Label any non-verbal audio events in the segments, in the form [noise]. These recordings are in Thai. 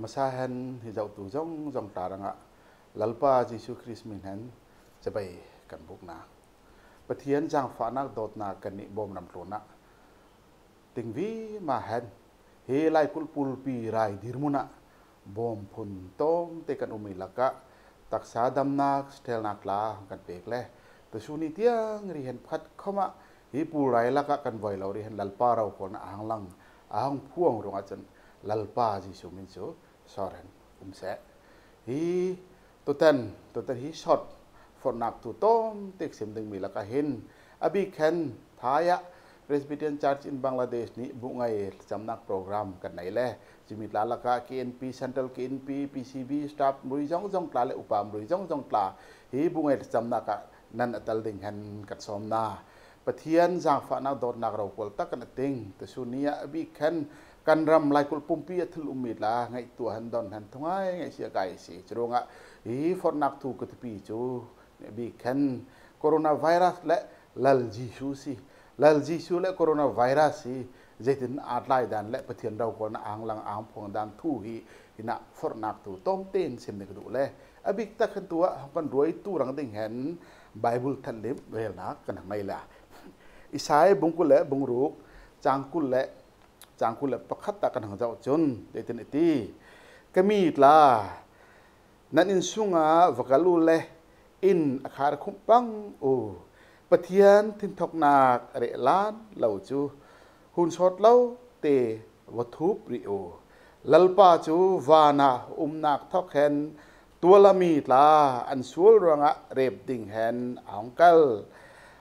amasa hen hijau tu jong jong tarang a ah. lalpa jisu kris min hen sebai kan buk na pathian jang fa nak dot na kan ni bom nam tro na ting vi ma hen he lai kul pul pi rai dirmuna bom phun tom te kan umi laka ah. tak sa dam nak stel nak la kan pek le to su ni tiang ri hen phat khoma ah. hi pu rai laka kan voi lo ri hen lalpa rau kon ang lang ang phuang rong a chen lalpa ji su min su soren umse hi tuten tuten hi shot for nak tu tom tik sim ding mila ka hin abi ken thaya Presbyterian Church in Bangladesh ni bungai jamnak program kan nai leh jimit lalaka KNP Central KNP PCB staff mrui jong jong tla le upam mrui jong jong tla hi bungai jamnak ka nan atal ding hen kat somna pathian jang fa na dor nak ro kol ta kan ting te sunia abi ken kan ram lai kul pumpi athul umit la ngai tu han don han thungai ngai sia kai si chrunga i for nak tu ko tpi chu ne bi ken corona virus le lal ji su si lal ji su le corona virus si je tin at lai dan le pathian rau ko na ang lang ang phong dan thu hi ina for nak tu tom ten sem ne du le abik ta khan tua hong kan roi tu rang ding hen bible than le vel na kan mai la [laughs] isai bungkul le bungruk changkul le จางคุณละประคัตตากันขางเจ้าจนเดตินตีก็มีตลานั่นอินสุงอาวกาลูเลอินอาคารคุ้มปังโอปะเทียนทินทกนาเรล้านเหล่าจูหุ่นชดเล่าเตวัตถุปริโอลลปาจูวานาอุมนาคทอกแหนตัวละมีตลาอันสวลรังะเรบดิ่งแหนอัองกัล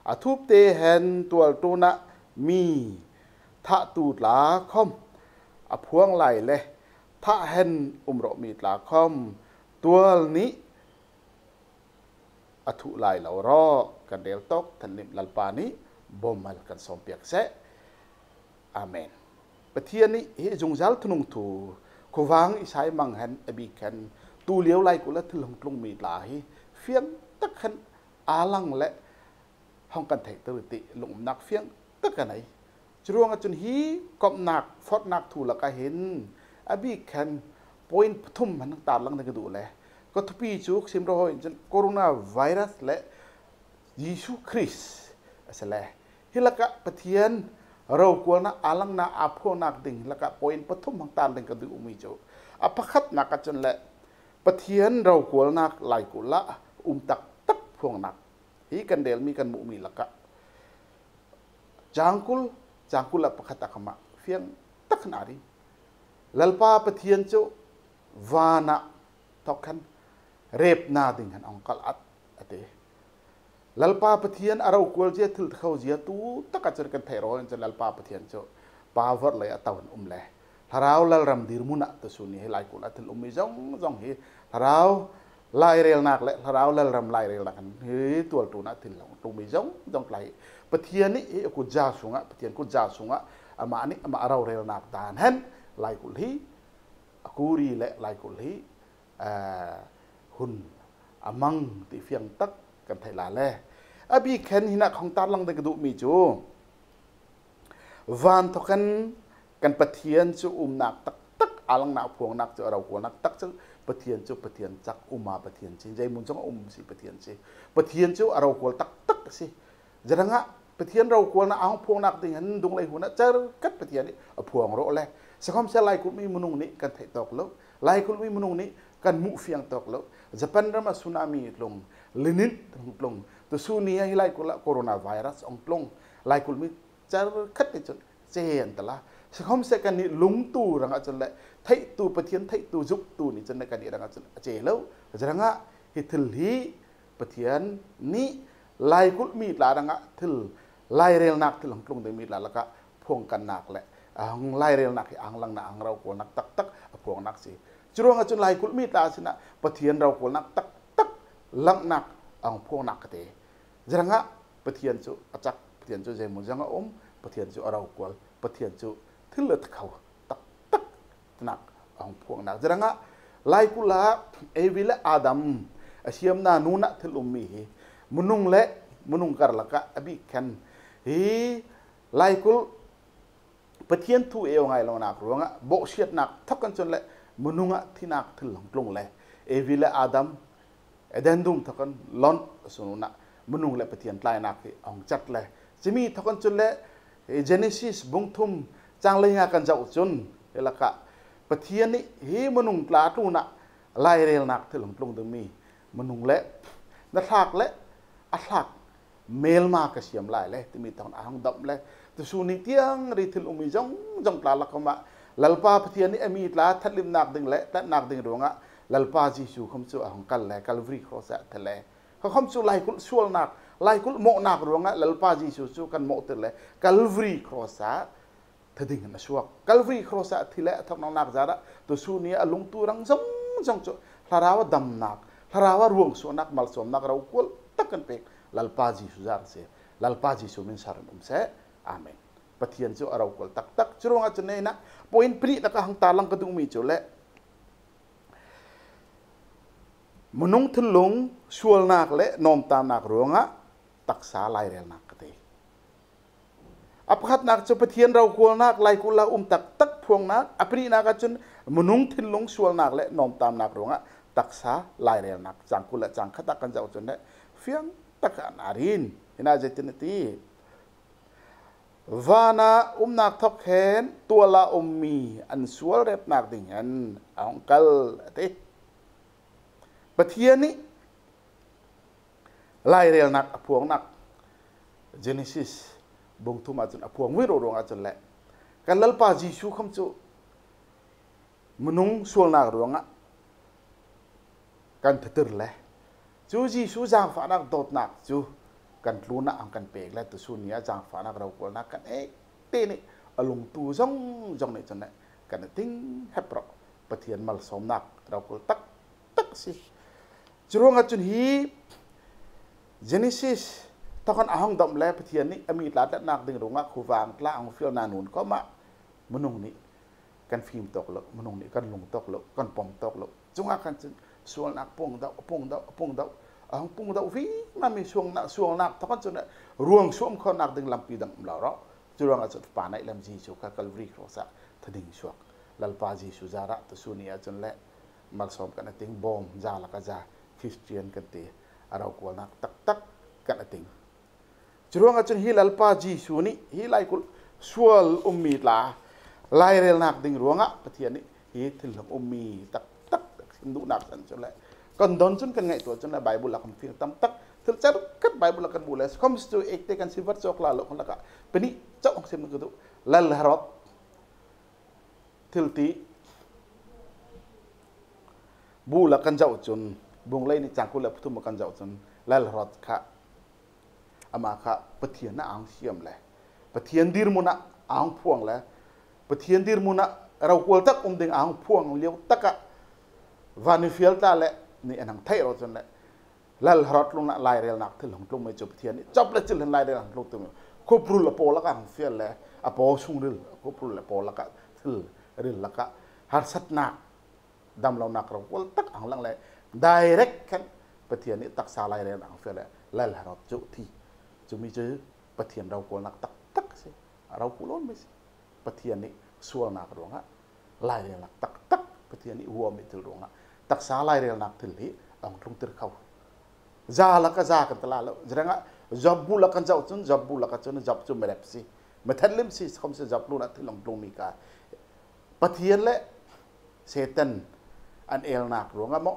อาทุบเตแหนตัวตวนะมีทะตูดลาคอมอพวงไหลเลยทะเห็นอุมรมีดลาคอมตัวนี้อธุไลเหล่ารอกันเดลตกทันลิมลัลปานิบ่มมัลกันสมเปียกเซอาเมนปะเทศยนี้เฮจงจัลทนุงทูกวางอิสายมังหันอบีคันตูเลียวไลกุละทุลงตรงมีดลาฮีเฟียงตะคันอาลังและห้องกันเทดตรติลงนักเฟียงตะกันไหนจรวงจุนฮีกบหนักฟอดหนักถูหลักะเห็นอบีแคนปอยนปทุมมันตาลังนักดูเลยก็ทุพีจุกซิมรอยจนโคโรนาไวรัสและยิสูคริสอะสลฮิลักะปะเทียนเราควรนะอาลังนาอาพวนักดิ่งลักะปอยน์ปทุมมันตาลังกดูอุมิโจอภัคัดนักจนและปะเทียนเราควรนักไหลกุละอุมตักตักพวงนักฮีกันเดลมีกันมุมีลักะจังกุล cangkula pakhata khama fiang taknari lalpa pathian chu vana tokkan rep na ding han onkal at ate lalpa pathian arau kol je thil thau je tu takachar kan thairo an lalpa pathian chu power lai atawn umle harau lal ram dir muna to suni he lai kul athil ummi jong jong he harau ลายเรียลนักและเราเล่รำลายเรียลนักเฮ้ยตัวตัวนั้นถิ่นลงตรงมีจงจงไกลปะเทียนนี่กูจ้าสูงอ่ะปะเทียนกูจ้าสูงอ่ะอามาอันนี้อามาเราเรียลนักดานเห็นลายกุลีกูรีและลายกุลีหุ่นอามังติเฟียงตักกันไทยลาแลอภิเคนหินักของตาลังตะกระดูมีจูวานทกันกันปะเทียนจูอุ้มนักตักตักอาลังนักพวงนักจูเราควนักตักจู pathian chu pathian chak uma pathian chin jai mun chong um si pathian si pathian chu aro kol tak tak si jaranga pathian ro kol na ang phong nak ding han dung lai huna char kat pathian ni aphuang ro le sakhom se lai kul mi munung ni kan thai tok lo lai kul mi munung ni kan mu fiang tok lo japan rama tsunami tlong lenin tlong to su ni hi lai kula corona virus ong tlong lai kul mi char khat ni chon ta tala สิคอมเซกันนี่ลุงตู่รังอาจจะลยไายตู่ปฏิเทียนไทยตู่ยุบตู่นี่จะนักกันนี่รังอาจจะเจแล้วจะรังอะฮิตลีประเทียนนี่ลายกุลมีดลารังอ่ะทิลลายเรลนักทิลังกลุงมเดมีดลาละก็พวงกันนักแหละอังลายเรลนักอังลังนกอังเราโกนักตักตักพวงนักสิจุดวงอาจจะลายกุลมีดลาสินะปฏิเทียนเราโกนักตักตักลังนักอังพวงนักเตะจะรังอะปฏิเทียนจุอาจักประเทียนจุใจมุจังอ่ะอมปฏิเทียนจุเราโกลปฏิเทียนจุทึ้เลือดเขาตักตักหนักองพวกนักจะงั้นไล่กุลาเอวิละอาดัมอาเซียมนานูนัทิลุมมีมุนุงเละมุนุงการละกะอบิคันฮีไล่กุลปะเทียนทูเอวไงเรานักรวงะโบเชียดนักทักกันจนเละมุนุงะที่นักทิลงตรงเละเอวิละอาดัมเอเดนดุมทักกันลอนสุนุนะมนุงเละปะเทียนไลนักองจัดเละจะมีทักกันจนเละเจเนซิสบุงทุ่มจางเลยฮากันจะอุจนเอลักะปะเทียนนี่ฮีมนุงกลาตูนะลายเรลนักที่หลงตรงตรงมีมนุงเละนัหลักเละอัทลักเมลมากระเสียมลายเละที่มีตอนอ่างดับเละตุสูนิตียงริทิลุมิจงจงปลาละกมาลัลปาปะเทียนนี่มีตลาทัดลิมนักดึงเละทัดนักดึงรวงะลัลปาจิสูคำสูอ่างกันเละกัลวรีครอสะทะเลเขาคำสูไลคุลชวลนักไลคุลโมนักรวงะลัลปาจิสูสูกันโมตเละกัลวรีครอสะ thế thì thading na suak kalvri khrosa thile thak nang giá đó, to su ni alung tu rang jong jong cho harawa dam nak harawa ruộng so nak mal som nak rau kol takan pe lalpa ji su jar se lalpa ji su min saran um se amen pathian chu arau kol tak tak churung a chne na point pri ta ka hang talang ka dung mi chu le munung thulung sual nak le nom ta á, ruanga taksa lai rel nak te apakah nak cepetian rau kual nak lai kula um tak tak puang nak apri nak acun menung tin long sual nak le nom tam nak ronga taksa lai rel nak jang kula jang kata kan jauh cun fiang takan arin ina jetin ti vana um nak thok hen tuala um mi an sual rep nak dingan angkal te petian ni lai rel nak puang nak Genesis บงทุมาจนอพวงวิโรดงอาจนแหละกันลลปาจีชูคำจูมนุงสวงนากรวงอ่ะการถือแหละจูจีชูจางฝานักโดดนักจูกันรู้นักกันเปกและตัวสูนี้จางฝานักเราคลันักกันเอ๊ะเตนี่อารตูจงจงในจนเนี่ยกันทิ้งแฮปรอปะเทียนมาสมนักเราคลัตักตักสิจูรงอจุนฮี g e n e ซิสถ้าคนอาห้องดมแลพเทียนนี่มีลาดนักดึงรงะคูฟางลาองเฟียวนานุนก็มามนุงนี่กันฟิล์มตกลกมนุงนี่กันลงตกลกกันปอมตกลกจงอากันส่วนนักปงดาวปงดาวปงดาวอาห้องปงดาววิ่งมามีส่วนนักส่วนนักถ้าคนจนรวงส่วนคนนักดึงลำปีดังเ่าเราจุรวงอาจจะปานในลำจีชูกกัลวรีโรสะทดิงชวกลลปาจีชูจาระตุสุนีอาจนและมาสอมกันติงบอมจาละกะจาคริสเตียนกันเตเรากวนักตักตัก jeruang acun hilal paji suni hilai kul sual ummi la lai rel nak ding ruang ak petian ni hi tilam ummi tak tak sindu nak san chun le kon don chun kan ngai tu chun la bible la kon fir tam tak til cer kat bible la kan bule comes to ek te kan silver chok la lo kon la ka peni chok ong sem ngudu lal harot tilti bu la kan jau chun bung lai ni chakul la putum kan jau chun lal harot ka อามาค่ะปทียนน่ะอังเสียมเลยปทียนดีร์มุนะอังพวงเลยปทียนดีร์มุนะเราควรักอุ้มดึงอังพวงเลี้ยวตักะวานิฟิลตาเลยนี่เอันังเทยเราจนเลยแล้วหลอดลงน่ะลายเรียนนักที่หลงลงไม่จบปทียนนี่จบแล้วจึงลายเรียนหลงลงตรงนีควบรูละโปละกังเสียเลยอะโปสุงริลควบรูละโปละกะทิลริลละกับฮาร์สัตนาดำเรานักเราควรตักอังหลังเลย d i เรก t กนปทียนี่ตักสาลายเรียนอังเสียเลยแล้วหลอดจุที cumi je patian rau kol nak tak tak si rau kulon mesi patian ni sual nak ronga lai rel nak tak tak patian ni huam itu ronga tak salai rel nak tili ang trung ter kau zala ka zaka telala jeranga jabu la kan jau chun jabu la ka chun jab chu merep si methalim si khom se jablu na thilam tlung mi ka patian le setan an el nak ronga mo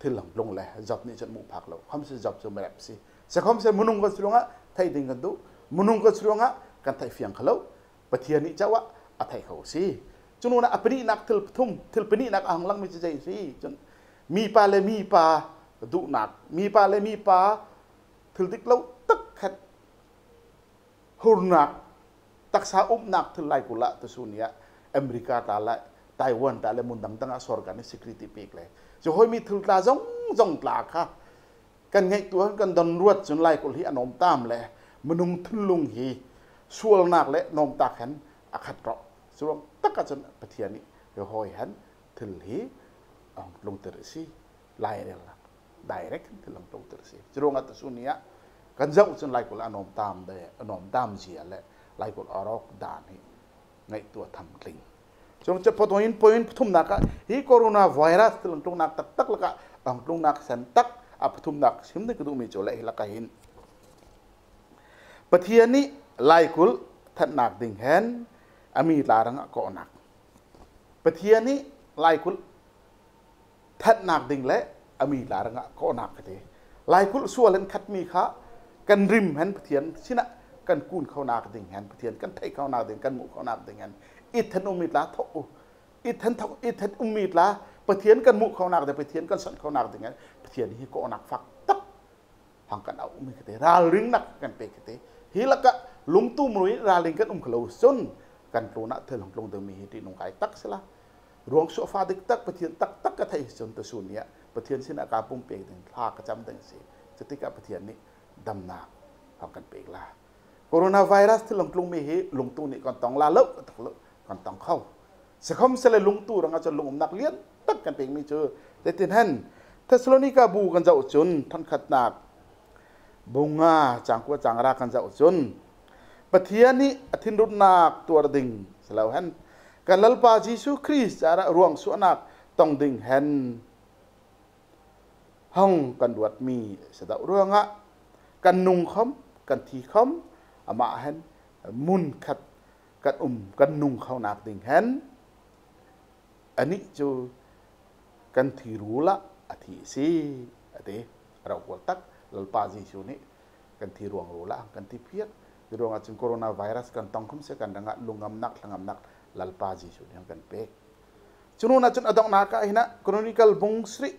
thilam tlung le jab ni chan mu phak lo khom se jab chu merep si สักคำเสียมนุงก็สุรงะไทยดึงกันดูมนุงก็สุรงะกันไทยฟียงขลาวปฏิญาณิจาวะอัตไยเขาสิจุนนะอภินินักทิลทุ่งทิลปนีนักอังลังมิจใจสิจุนมีปาเลมีปาดุนักมีปาเลมีปาทิลติกราตักขัดหุ่นนักตักสาอุปนักทิลไลกุลละตุสุนียอเมริกาตาละไต้หวันตาละมุนดังตั้งอสวรรค์นี่สกิริติปีกเลยจะห้อยมีทิลตาจงจงตาค่ะกันไงตัวกันดันรวดจนไล่กุลฮีอนมตามแหละมนุงทึนลุงฮีส่วลนักและนอมตาขันอักขรอส่วงตักันจนปเทียนี้เดี๋ยวหอยหันทึลฮีลงเตรสีไลยเรื่องละ d i เร c ทึลลงเตรสีจ่วงอัตสุนียกันเจ้าจนไล่กุลอนมตามเดอนมตามเสียแหละไล่กุลอรอกดานิีงตัวทำกลิ่งจงจะพอตัวอินพออินทุ่มนักฮีโคโรนาไวรัสทึลลงตรงนักตักตักละกะลงตรงนักสันตักอับทุมนักชิมดึกดูมีโจละฮิลกกหินปะเทียนี้ไลคุลทัดนักดิ่งแหนอมีลารังก็อนักปะเทียนี้ไลคุลทัดนักดิ่งและอมีลารังก็อนักกันไลคุลส่วนเล่นคัดมีขากันริมแหนปะเทียนชินะกันกูนเขานักดิ่งแหนปะเทียนกันไทยเขานักดิ่งกันหมูเขานักดิ่งแหนอิทันอุมีตลาทอิทันทอิทันอุมีตลาปะเทียนกันหมูเขานักแต่ปะเทียนกันสันเขานักดิ่งแหนสียดีก็อนักฟักตับฟังกันเอาไม่เกตราลิงนักกันเปกเตฮีละกะลุงตู้มรุยราลิงกันอุ้มเขลุ่ซุนกันตัวนักเธอหลงลงเดิมมีฮีที่นุ่งไก่ตักสิละ รวงโซฟาดิกตักปะเทียนตักตักกะไทยจนตะสูนเนี่ยปะเทียนเส้นอากาปุ่มเปกถึงคลากระจำตถึงสิจติกาปะเทียนนี้ดำนาฟังกันเปกละโคโรนาไวรัสที่หลงลงมีฮีลุงตู้นี่ก่อนต้องลาเลิกต้อเลิกก่อนต้องเข้าสังคมเสลยลุงตู้รังอาจจะลุงอุ้มนักเลี้ยงตักกันเปกไม่เจอแต่ที่นั่นทสโลนิกาบูกันจะอุจุนท่านขัดหนักบงงาจางกัวจางรากันจะอุจุนปะเทียนี่อธินรุนนักตัวดิ่งสลาวเห็นกันลลปาจิสุคริสจาระรวงสุนักต้องดิ่งเห็นห้องกันดวดมีสดาวรว่งะกันนุงคมกันทีคมอามาเห็นมุนขัดกันอุ่มกันนุงเขานักดิ่งเห็นอันนี้จูกันทีรู้ละ athi si ate rau ko tak lalpa ji chỗ này kan thi ruang ro la thi ti phiak ruộng ở trên corona virus kan tong khum se kan danga lungam nak thangam nak lalpa ji chu ni kan pe chunu na chun adong na ka hina chronicle bungsri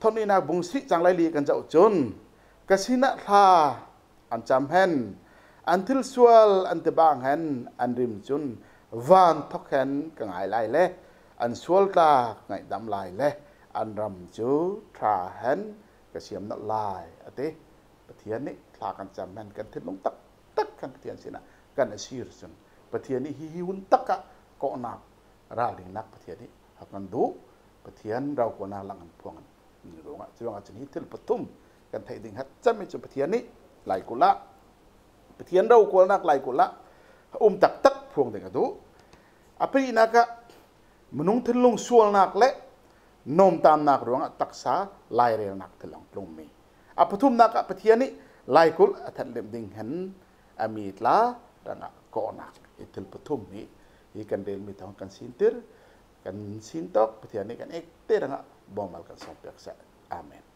thoni na bungsri changlai li kan jau chun kasina tha anh cham hen anh until sual anh te bang hen anh rim chun van thok hen cái ngai lại le anh sual ta ngai dam lại le อันรำจูทราเห็นกระเชียมนัดลายอะเตปะเทียนนี่ทากันจำแม่นกันเทลงตัก ตักกันเทียนสินะกันอสชีรจนปะเทียนนี่ฮิฮิวันตักกะเกานัก ราดิงนักปะเทียนนี่หักันดูปะเทียนเราควรนาลังกันพวงกันนี่รู้ไหมจะว่าจะนี้เทลปะทุ่มกันไทยดิงฮัดจำไม่จนปะเทียนนี่ไหลกุละปะเทียนเราควรนักไหลกุละ อุ้มตักตักพวงเด็กกันดู อะิรนักะมนุง์ทลงส่วนนักเละนมตามนักรวงตักษาลายเรียนนักถลองตรงมีอัปทุมนักปฏิญนี่ลายกุลอัตเลมดิงเห็นอมีตลาดังก่อนักอิทธิปทุมนี่อีกันเดลมีทางกันสินเตอร์กันสินตอกปฏิญนี่กันเอกเตอร์ดังบอมบัลกันสองเปียกเสอเมน